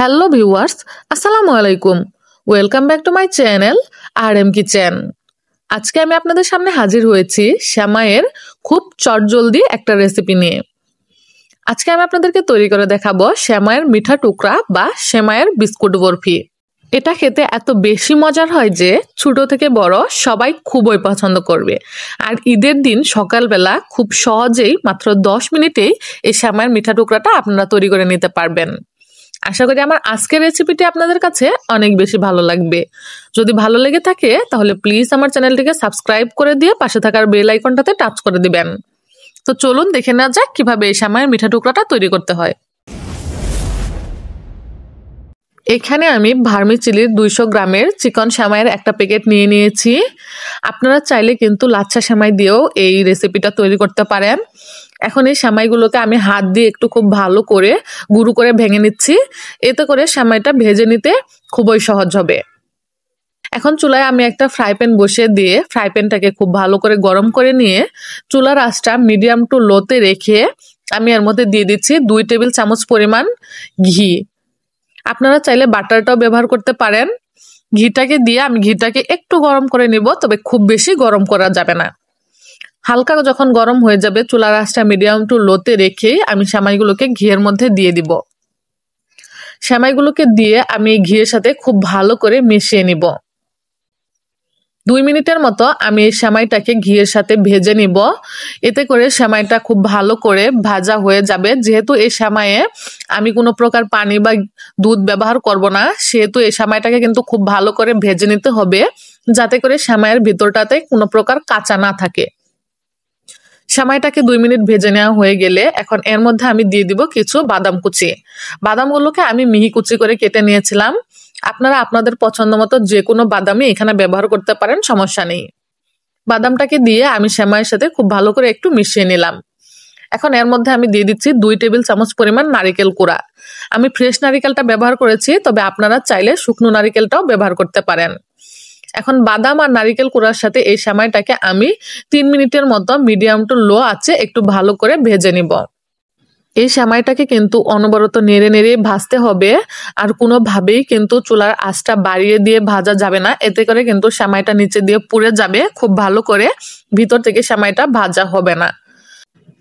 hello viewers আসসালামু আলাইকুম welcome back to my channel R M kitchen আজকে আমি আপনাদের সামনে হাজির হয়েছি শ্যামায়ের খুব চটজলদি একটা রেসিপি নিয়ে আজকে আমি আপনাদেরকে তৈরি করে দেখাবো শ্যামায়ের মিঠা টুকরা বা শ্যামায়ের বিস্কুট বরফি এটা খেতে এত বেশি মজার হয় যে ছোট থেকে বড় সবাই খুবই পছন্দ করবে আর ঈদের দিন সকালবেলা খুব সহজেই মাত্র দশ মিনিটেই এই শ্যামায়ের মিঠা টুকরাটা আপনারা তৈরি করে নিতে পারবেন আশা করি আমার আজকের রেসিপিটি আপনাদের কাছে অনেক বেশি ভালো লাগবে যদি ভালো লেগে থাকে তাহলে প্লিজ আমার চ্যানেলটিকে সাবস্ক্রাইব করে দিয়ে পাশে থাকার বেল আইকনটাতে টাচ করে দিবেন তো চলুন দেখে নেওয়া যাক কীভাবে এই সময়ের মিঠা টুকরাটা তৈরি করতে হয় এখানে আমি ভার্মি চিলির দুইশো গ্রামের চিকন সেমাইয়ের একটা প্যাকেট নিয়ে নিয়েছি আপনারা চাইলে কিন্তু লাচ্ছা সেমাই দিয়েও এই রেসিপিটা তৈরি করতে পারেন এখন এই সেমাইগুলোকে আমি হাত দিয়ে একটু খুব ভালো করে গুঁড়ো করে ভেঙে নিচ্ছি এতে করে সেমাইটা ভেজে নিতে খুবই সহজ হবে এখন চুলায় আমি একটা ফ্রাই প্যান বসিয়ে দিয়ে ফ্রাই প্যানটাকে খুব ভালো করে গরম করে নিয়ে চুলার আঁচটা মিডিয়াম টু লোতে রেখে আমি এর মধ্যে দিয়ে দিচ্ছি দুই টেবিল চামচ পরিমাণ ঘি আপনারা চাইলে বাটারটাও ব্যবহার করতে পারেন ঘিটাকে দিয়ে আমি ঘিটাকে একটু গরম করে নিব তবে খুব বেশি গরম করা যাবে না হালকা যখন গরম হয়ে যাবে চুলার আঁচটা মিডিয়াম টু লোতে রেখে আমি সেমাইগুলোকে ঘিয়ের মধ্যে দিয়ে দিব সেমাইগুলোকে দিয়ে আমি ঘিয়ের সাথে খুব ভালো করে মিশিয়ে নিব দুই মিনিটের মতো আমি এই সেমাইটাকে ঘিয়ের সাথে ভেজে নিব এতে করে সেমাইটা খুব ভালো করে ভাজা হয়ে যাবে যেহেতু এই সেমাইয়ে আমি কোনো প্রকার পানি বা দুধ ব্যবহার করব না সেহেতু এই সেমাইটাকে কিন্তু খুব ভালো করে ভেজে নিতে হবে যাতে করে সেমাইয়ের ভিতরটাতে কোনো প্রকার কাঁচা না থাকে সেমাইটাকে দুই মিনিট ভেজে নেওয়া হয়ে গেলে এখন এর মধ্যে আমি দিয়ে দিব কিছু বাদাম কুচি বাদামগুলোকে আমি মিহি কুচি করে কেটে নিয়েছিলাম আপনারা আপনাদের পছন্দ মতো যে কোনো বাদামই এখানে ব্যবহার করতে পারেন সমস্যা নেই বাদামটাকে দিয়ে আমি শ্যামাইয়ের সাথে খুব ভালো করে একটু মিশিয়ে নিলাম এখন এর মধ্যে আমি দিয়ে দিচ্ছি দুই টেবিল চামচ পরিমাণ নারিকেল কুড়া আমি ফ্রেশ নারিকেলটা ব্যবহার করেছি তবে আপনারা চাইলে শুকনো নারিকেলটাও ব্যবহার করতে পারেন এখন বাদাম আর নারিকেল কুড়ার সাথে এই সেমাইটাকে আমি তিন মিনিটের মতো মিডিয়াম টু লো আছে একটু ভালো করে ভেজে নিব এই সেমাইটাকে কিন্তু অনবরত নেড়ে নেড়ে ভাজতে হবে আর কোনোভাবেই কিন্তু চুলার আঁচটা বাড়িয়ে দিয়ে ভাজা যাবে না এতে করে কিন্তু সেমাইটা নিচে দিয়ে পুড়ে যাবে খুব ভালো করে ভিতর থেকে সেমাইটা ভাজা হবে না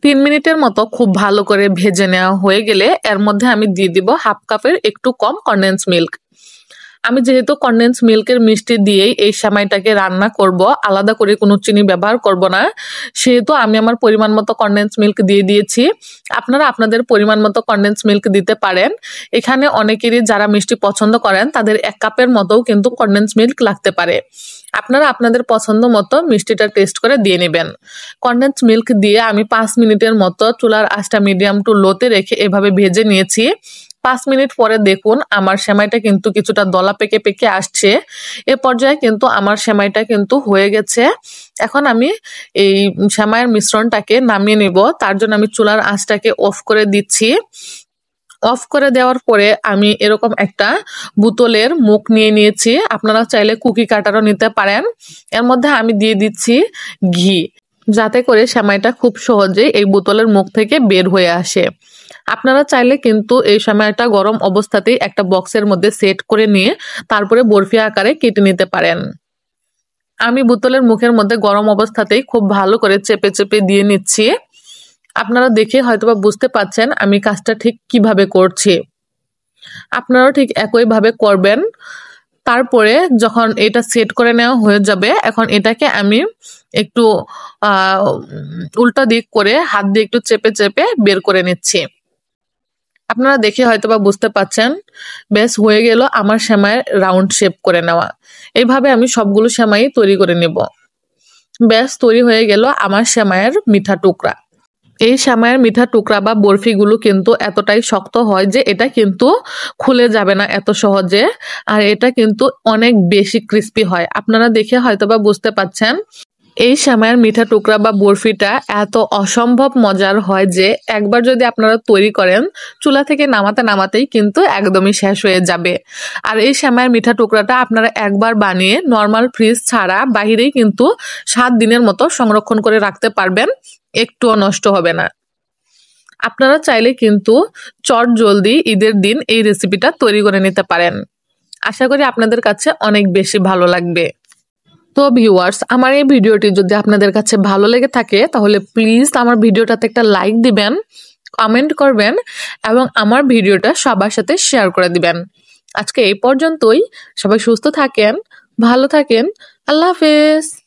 তিন মিনিটের মতো খুব ভালো করে ভেজে নেওয়া হয়ে গেলে এর মধ্যে আমি দিয়ে দিব হাফ কাপের একটু কম কন্ডেন্স মিল্ক আমি যেহেতু কন্ডেন্স মিল্কের মিষ্টি দিয়েই এই সেমাইটাকে রান্না করব আলাদা করে কোনো চিনি ব্যবহার করব না সেহেতু আমি আমার পরিমাণ মতো কন্ডেন্স মিল্ক দিয়ে দিয়েছি আপনারা আপনাদের পরিমাণ মতো কন্ডেন্স মিল্ক দিতে পারেন এখানে অনেকেরই যারা মিষ্টি পছন্দ করেন তাদের এক কাপের মতোও কিন্তু কন্ডেন্স মিল্ক লাগতে পারে আপনারা আপনাদের পছন্দ মতো মিষ্টিটা টেস্ট করে দিয়ে নেবেন কন্ডেন্স মিল্ক দিয়ে আমি পাঁচ মিনিটের মতো চুলার আঁচটা মিডিয়াম টু লোতে রেখে এভাবে ভেজে নিয়েছি পাঁচ মিনিট পরে দেখুন আমার সেমাইটা কিন্তু কিছুটা দলা পেকে পেকে আসছে এ পর্যায়ে কিন্তু আমার সেমাইটা কিন্তু হয়ে গেছে এখন আমি এই সেমাইয়ের মিশ্রণটাকে নামিয়ে নিব তার জন্য আমি চুলার আঁচটাকে অফ করে দিচ্ছি অফ করে দেওয়ার পরে আমি এরকম একটা বোতলের মুখ নিয়ে নিয়েছি আপনারা চাইলে কুকি কাটারও নিতে পারেন এর মধ্যে আমি দিয়ে দিচ্ছি ঘি যাতে করে সেমাইটা খুব সহজে এই বোতলের মুখ থেকে বের হয়ে আসে আপনারা চাইলে কিন্তু এই সময়টা গরম অবস্থাতেই একটা বক্সের মধ্যে সেট করে নিয়ে তারপরে বরফি আকারে কেটে নিতে পারেন আমি বোতলের মুখের মধ্যে গরম অবস্থাতেই খুব ভালো করে চেপে চেপে দিয়ে নিচ্ছি আপনারা দেখে হয়তোবা বুঝতে পাচ্ছেন আমি কাজটা ঠিক কিভাবে করছি আপনারাও ঠিক একইভাবে করবেন তারপরে যখন এটা সেট করে নেওয়া হয়ে যাবে এখন এটাকে আমি একটু উল্টা দিক করে হাত দিয়ে একটু চেপে চেপে বের করে নিচ্ছি আপনারা দেখে হয়তো বা বুঝতে পাচ্ছেন বেশ হয়ে গেল আমার সেমাই রাউন্ড শেপ করে নেওয়া এইভাবে আমি সবগুলো শ্যামাই তৈরি করে নেব ব্যাস তৈরি হয়ে গেল আমার সেমাইয়ের মিঠা টুকরা এই শ্যামায়ের মিঠা টুকরা বা বরফিগুলো কিন্তু এতটাই শক্ত হয় যে এটা কিন্তু খুলে যাবে না এত সহজে আর এটা কিন্তু অনেক বেশি ক্রিস্পি হয় আপনারা দেখে হয়তোবা বুঝতে পাচ্ছেন এই সময়ের মিঠা টুকরা বা বরফিটা এত অসম্ভব মজার হয় যে একবার যদি আপনারা তৈরি করেন চুলা থেকে নামাতে নামাতেই কিন্তু একদমই শেষ হয়ে যাবে আর এই সময়ের মিঠা টুকরাটা আপনারা একবার বানিয়ে নর্মাল ফ্রিজ ছাড়া বাহিরেই কিন্তু সাত দিনের মতো সংরক্ষণ করে রাখতে পারবেন একটুও নষ্ট হবে না আপনারা চাইলে কিন্তু চট জলদি ঈদের দিন এই রেসিপিটা তৈরি করে নিতে পারেন আশা করি আপনাদের কাছে অনেক বেশি ভালো লাগবে তো ভিউয়ার্স আমার এই ভিডিওটি যদি আপনাদের কাছে ভালো লেগে থাকে তাহলে প্লিজ আমার ভিডিওটাতে একটা লাইক দিবেন কমেন্ট করবেন এবং আমার ভিডিওটা সবার সাথে শেয়ার করে দিবেন আজকে এই পর্যন্তই সবাই সুস্থ থাকেন ভালো থাকেন আল্লাহ হাফেজ